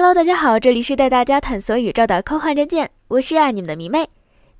Hello，大家好，这里是带大家探索宇宙的科幻战舰，我是爱你们的迷妹。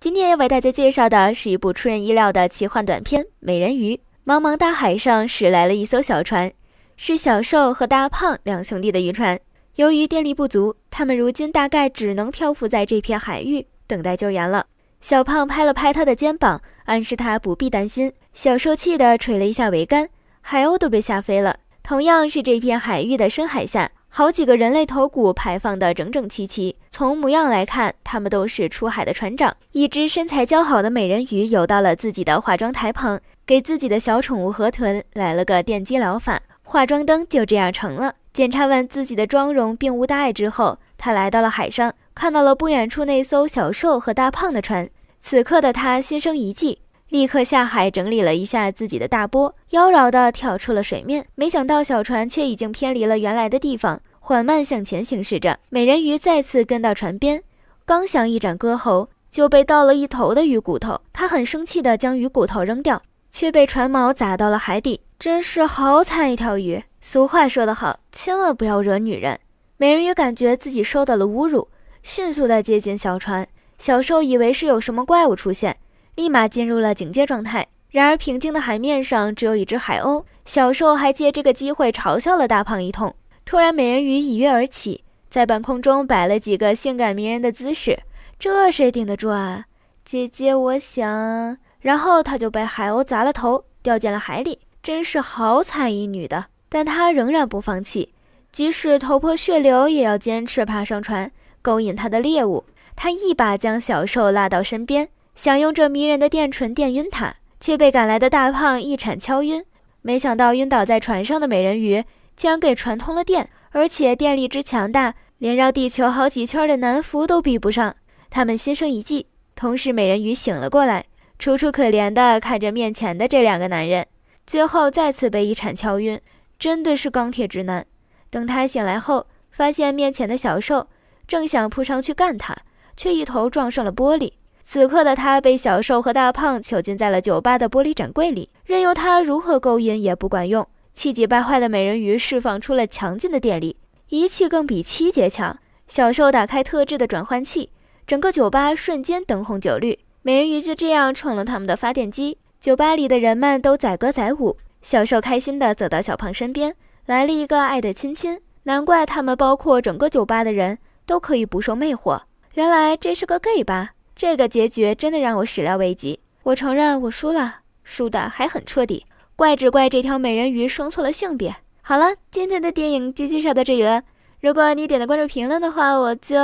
今天要为大家介绍的是一部出人意料的奇幻短片《美人鱼》。茫茫大海上驶来了一艘小船，是小瘦和大胖两兄弟的渔船。由于电力不足，他们如今大概只能漂浮在这片海域等待救援了。小胖拍了拍他的肩膀，暗示他不必担心。小瘦气的捶了一下桅杆，海鸥都被吓飞了。同样是这片海域的深海下。好几个人类头骨排放的整整齐齐，从模样来看，他们都是出海的船长。一只身材姣好的美人鱼游到了自己的化妆台旁，给自己的小宠物河豚来了个电击疗法，化妆灯就这样成了。检查完自己的妆容并无大碍之后，他来到了海上，看到了不远处那艘小瘦和大胖的船。此刻的他心生一计。立刻下海整理了一下自己的大波，妖娆地跳出了水面。没想到小船却已经偏离了原来的地方，缓慢向前行驶着。美人鱼再次跟到船边，刚想一展歌喉，就被倒了一头的鱼骨头。她很生气地将鱼骨头扔掉，却被船锚砸到了海底。真是好惨一条鱼！俗话说得好，千万不要惹女人。美人鱼感觉自己受到了侮辱，迅速地接近小船。小兽以为是有什么怪物出现。立马进入了警戒状态。然而，平静的海面上只有一只海鸥。小瘦还借这个机会嘲笑了大胖一通。突然，美人鱼一跃而起，在半空中摆了几个性感迷人的姿势，这谁顶得住啊？姐姐，我想……然后她就被海鸥砸了头，掉进了海里，真是好惨一女的。但她仍然不放弃，即使头破血流也要坚持爬上船，勾引她的猎物。她一把将小瘦拉到身边。想用这迷人的电唇电晕他，却被赶来的大胖一铲敲晕。没想到晕倒在船上的美人鱼竟然给船通了电，而且电力之强大，连绕地球好几圈的南孚都比不上。他们心生一计，同时美人鱼醒了过来，楚楚可怜的看着面前的这两个男人，最后再次被一铲敲晕。真的是钢铁直男。等他醒来后，发现面前的小瘦正想扑上去干他，却一头撞上了玻璃。此刻的他被小瘦和大胖囚禁在了酒吧的玻璃展柜里，任由他如何勾引也不管用。气急败坏的美人鱼释放出了强劲的电力，一气更比七节强。小瘦打开特制的转换器，整个酒吧瞬间灯红酒绿。美人鱼就这样成了他们的发电机。酒吧里的人们都载歌载舞。小瘦开心地走到小胖身边，来了一个爱的亲亲。难怪他们包括整个酒吧的人都可以不受魅惑，原来这是个 gay 吧。这个结局真的让我始料未及。我承认我输了，输的还很彻底。怪只怪这条美人鱼生错了性别。好了，今天的电影就介绍到这里了。如果你点了关注、评论的话，我就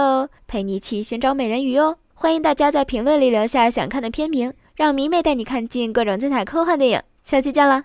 陪你一起寻找美人鱼哦。欢迎大家在评论里留下想看的片名，让迷妹带你看尽各种精彩科幻电影。下期见了。